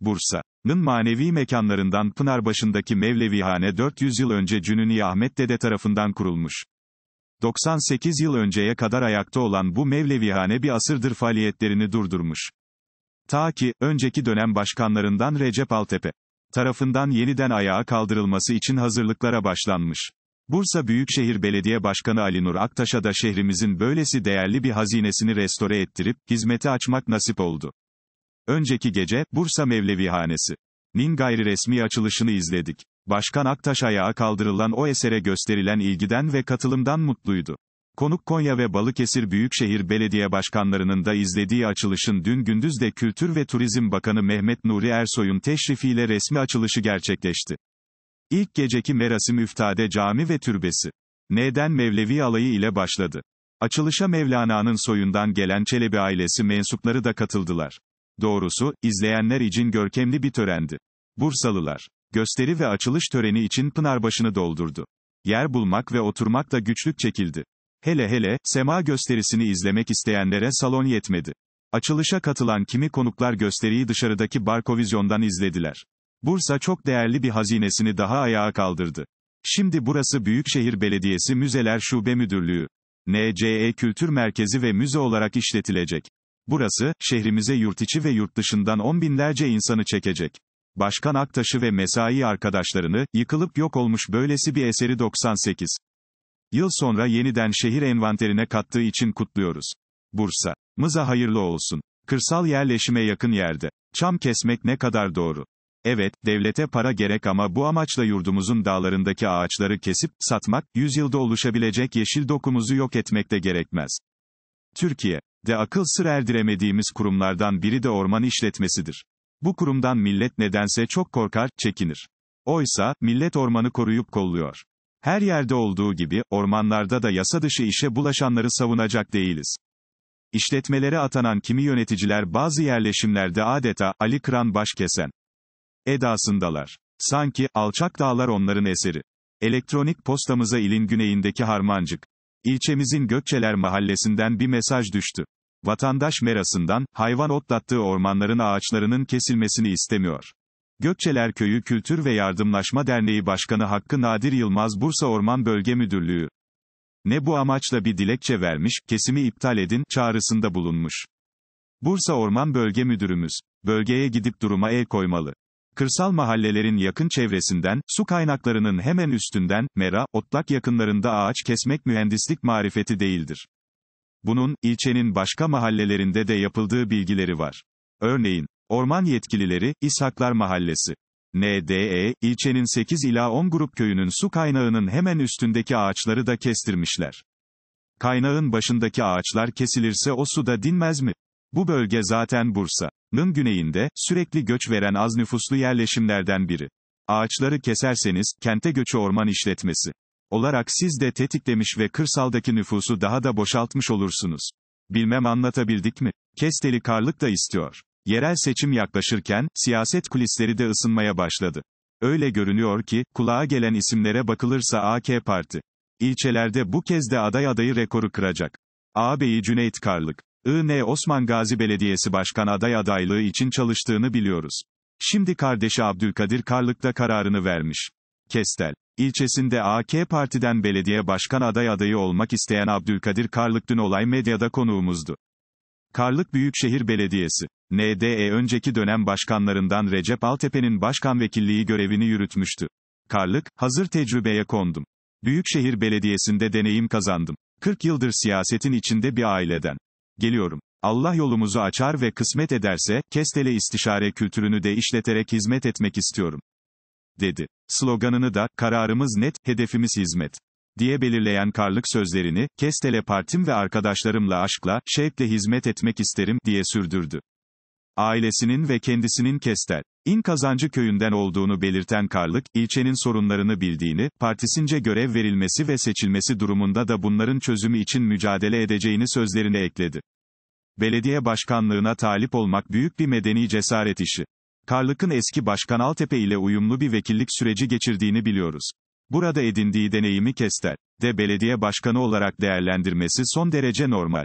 Bursa'nın manevi mekanlarından Pınarbaşı'ndaki Mevlevihane 400 yıl önce Cünuni Ahmet Dede tarafından kurulmuş. 98 yıl önceye kadar ayakta olan bu Mevlevihane bir asırdır faaliyetlerini durdurmuş. Ta ki, önceki dönem başkanlarından Recep Altepe tarafından yeniden ayağa kaldırılması için hazırlıklara başlanmış. Bursa Büyükşehir Belediye Başkanı Ali Nur Aktaş'a da şehrimizin böylesi değerli bir hazinesini restore ettirip, hizmeti açmak nasip oldu. Önceki gece, Bursa Mevlevihanesi. Nin gayri resmi açılışını izledik. Başkan Aktaş ayağa kaldırılan o esere gösterilen ilgiden ve katılımdan mutluydu. Konuk Konya ve Balıkesir Büyükşehir Belediye Başkanlarının da izlediği açılışın dün gündüz de Kültür ve Turizm Bakanı Mehmet Nuri Ersoy'un teşrifiyle resmi açılışı gerçekleşti. İlk geceki merasim Üftade Cami ve Türbesi. Neden Mevlevi alayı ile başladı. Açılışa Mevlana'nın soyundan gelen Çelebi ailesi mensupları da katıldılar. Doğrusu, izleyenler için görkemli bir törendi. Bursalılar. Gösteri ve açılış töreni için Pınarbaşı'nı doldurdu. Yer bulmak ve oturmak da güçlük çekildi. Hele hele, sema gösterisini izlemek isteyenlere salon yetmedi. Açılışa katılan kimi konuklar gösteriyi dışarıdaki barkovizyondan izlediler. Bursa çok değerli bir hazinesini daha ayağa kaldırdı. Şimdi burası Büyükşehir Belediyesi Müzeler Şube Müdürlüğü. NCE Kültür Merkezi ve müze olarak işletilecek. Burası, şehrimize yurtiçi ve yurt dışından on binlerce insanı çekecek. Başkan Aktaş'ı ve mesai arkadaşlarını, yıkılıp yok olmuş böylesi bir eseri 98. Yıl sonra yeniden şehir envanterine kattığı için kutluyoruz. Bursa. Mıza hayırlı olsun. Kırsal yerleşime yakın yerde. Çam kesmek ne kadar doğru. Evet, devlete para gerek ama bu amaçla yurdumuzun dağlarındaki ağaçları kesip, satmak, yüzyılda oluşabilecek yeşil dokumuzu yok etmek de gerekmez. Türkiye de akıl sır erdiremediğimiz kurumlardan biri de orman işletmesidir. Bu kurumdan millet nedense çok korkar, çekinir. Oysa, millet ormanı koruyup kolluyor. Her yerde olduğu gibi, ormanlarda da yasa dışı işe bulaşanları savunacak değiliz. İşletmelere atanan kimi yöneticiler bazı yerleşimlerde adeta, Ali Kıran baş kesen edasındalar. Sanki, alçak dağlar onların eseri. Elektronik postamıza ilin güneyindeki Harmancık. İlçemizin Gökçeler mahallesinden bir mesaj düştü. Vatandaş merasından, hayvan otlattığı ormanların ağaçlarının kesilmesini istemiyor. Gökçeler Köyü Kültür ve Yardımlaşma Derneği Başkanı Hakkı Nadir Yılmaz Bursa Orman Bölge Müdürlüğü ne bu amaçla bir dilekçe vermiş, kesimi iptal edin, çağrısında bulunmuş. Bursa Orman Bölge Müdürümüz, bölgeye gidip duruma el koymalı kırsal mahallelerin yakın çevresinden, su kaynaklarının hemen üstünden, mera, otlak yakınlarında ağaç kesmek mühendislik marifeti değildir. Bunun, ilçenin başka mahallelerinde de yapıldığı bilgileri var. Örneğin, orman yetkilileri, İshaklar Mahallesi, NDE, ilçenin 8 ila 10 grup köyünün su kaynağının hemen üstündeki ağaçları da kestirmişler. Kaynağın başındaki ağaçlar kesilirse o su da dinmez mi? Bu bölge zaten Bursa. Mın güneyinde, sürekli göç veren az nüfuslu yerleşimlerden biri. Ağaçları keserseniz, kente göçü orman işletmesi olarak siz de tetiklemiş ve kırsaldaki nüfusu daha da boşaltmış olursunuz. Bilmem anlatabildik mi? Kesteli karlık da istiyor. Yerel seçim yaklaşırken, siyaset kulisleri de ısınmaya başladı. Öyle görünüyor ki, kulağa gelen isimlere bakılırsa AK Parti. İlçelerde bu kez de aday adayı rekoru kıracak. Ağabeyi Cüneyt Karlık. IN Osman Gazi Belediyesi Başkan aday adaylığı için çalıştığını biliyoruz. Şimdi kardeşi Abdülkadir Karlık da kararını vermiş. Kestel ilçesinde AK Parti'den belediye başkan aday adayı olmak isteyen Abdülkadir Karlık dün olay medyada konuğumuzdu. Karlık Büyükşehir Belediyesi, NDE önceki dönem başkanlarından Recep Altepe'nin başkan vekilliği görevini yürütmüştü. Karlık, hazır tecrübeye kondum. Büyükşehir Belediyesi'nde deneyim kazandım. 40 yıldır siyasetin içinde bir aileden. Geliyorum. Allah yolumuzu açar ve kısmet ederse, Kestele istişare kültürünü de işleterek hizmet etmek istiyorum. Dedi. Sloganını da, kararımız net, hedefimiz hizmet. Diye belirleyen karlık sözlerini, Kestele partim ve arkadaşlarımla aşkla, şevkle hizmet etmek isterim, diye sürdürdü. Ailesinin ve kendisinin Kestel. İn Kazancı köyünden olduğunu belirten Karlık, ilçenin sorunlarını bildiğini, partisince görev verilmesi ve seçilmesi durumunda da bunların çözümü için mücadele edeceğini sözlerine ekledi. Belediye başkanlığına talip olmak büyük bir medeni cesaret işi. Karlık'ın eski başkan Altepe ile uyumlu bir vekillik süreci geçirdiğini biliyoruz. Burada edindiği deneyimi Kester de belediye başkanı olarak değerlendirmesi son derece normal.